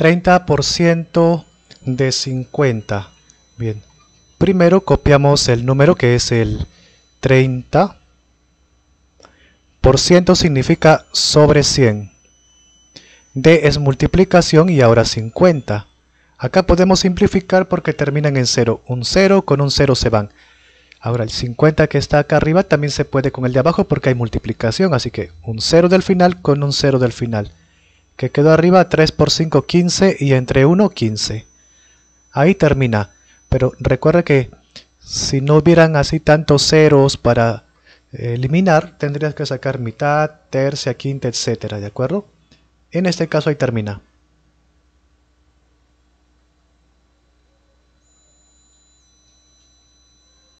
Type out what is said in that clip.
30% de 50. Bien, primero copiamos el número que es el 30. Por ciento significa sobre 100. D es multiplicación y ahora 50. Acá podemos simplificar porque terminan en 0. Un 0 con un 0 se van. Ahora el 50 que está acá arriba también se puede con el de abajo porque hay multiplicación. Así que un 0 del final con un 0 del final que quedó arriba 3 por 5, 15 y entre 1, 15. Ahí termina, pero recuerda que si no hubieran así tantos ceros para eh, eliminar, tendrías que sacar mitad, tercia, quinta, etcétera, ¿de acuerdo? En este caso ahí termina.